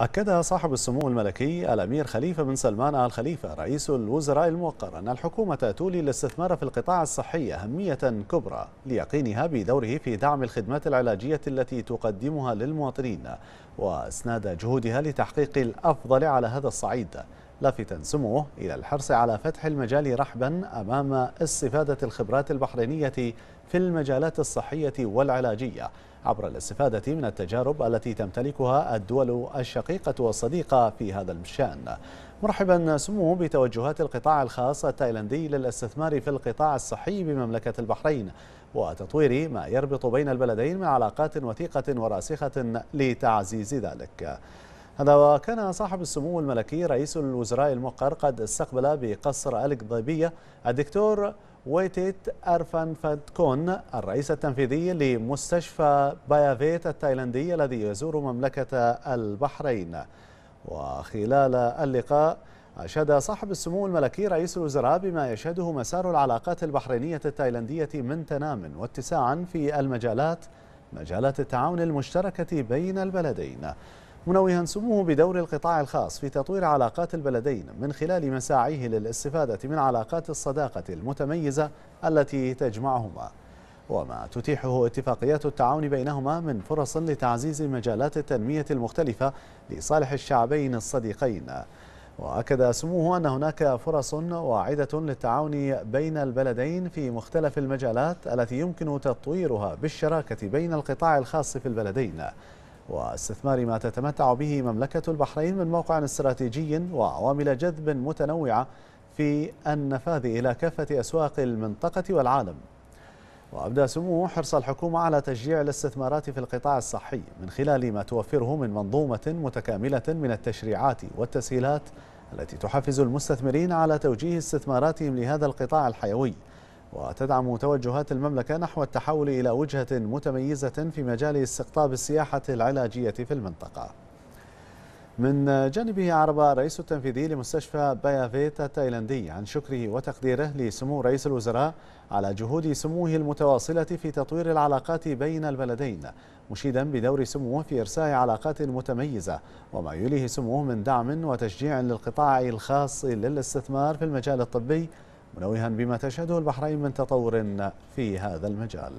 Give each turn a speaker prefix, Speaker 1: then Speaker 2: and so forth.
Speaker 1: أكد صاحب السمو الملكي الأمير خليفة بن سلمان آل خليفة رئيس الوزراء الموقر أن الحكومة تولي الاستثمار في القطاع الصحي أهمية كبرى ليقينها بدوره في دعم الخدمات العلاجية التي تقدمها للمواطنين وأسناد جهودها لتحقيق الأفضل على هذا الصعيد لافتا سموه إلى الحرص على فتح المجال رحبا أمام استفادة الخبرات البحرينية في المجالات الصحية والعلاجية عبر الاستفادة من التجارب التي تمتلكها الدول الشقيقة والصديقة في هذا الشأن مرحبا سموه بتوجهات القطاع الخاص التايلندي للاستثمار في القطاع الصحي بمملكة البحرين وتطوير ما يربط بين البلدين من علاقات وثيقة وراسخة لتعزيز ذلك هذا وكان صاحب السمو الملكي رئيس الوزراء المقر قد استقبل بقصر القضيبية الدكتور ويتيت ارفان فاتكون الرئيس التنفيذي لمستشفى بايافيت التايلاندي الذي يزور مملكة البحرين وخلال اللقاء أشاد صاحب السمو الملكي رئيس الوزراء بما يشهده مسار العلاقات البحرينية التايلاندية من تنام واتساع في المجالات مجالات التعاون المشتركة بين البلدين منوها سموه بدور القطاع الخاص في تطوير علاقات البلدين من خلال مساعيه للاستفادة من علاقات الصداقة المتميزة التي تجمعهما وما تتيحه اتفاقيات التعاون بينهما من فرص لتعزيز مجالات التنمية المختلفة لصالح الشعبين الصديقين وأكد سموه أن هناك فرص واعدة للتعاون بين البلدين في مختلف المجالات التي يمكن تطويرها بالشراكة بين القطاع الخاص في البلدين واستثمار ما تتمتع به مملكة البحرين من موقع استراتيجي وعوامل جذب متنوعة في النفاذ إلى كافة أسواق المنطقة والعالم وأبدى سموه حرص الحكومة على تشجيع الاستثمارات في القطاع الصحي من خلال ما توفره من منظومة متكاملة من التشريعات والتسهيلات التي تحفز المستثمرين على توجيه استثماراتهم لهذا القطاع الحيوي وتدعم توجهات المملكة نحو التحول إلى وجهة متميزة في مجال استقطاب السياحة العلاجية في المنطقة من جانبه عرب الرئيس التنفيذي لمستشفى بايافيت التايلاندي عن شكره وتقديره لسمو رئيس الوزراء على جهود سموه المتواصلة في تطوير العلاقات بين البلدين مشيدا بدور سموه في إرساء علاقات متميزة وما يليه سموه من دعم وتشجيع للقطاع الخاص للاستثمار في المجال الطبي منوها بما تشهده البحرين من تطور في هذا المجال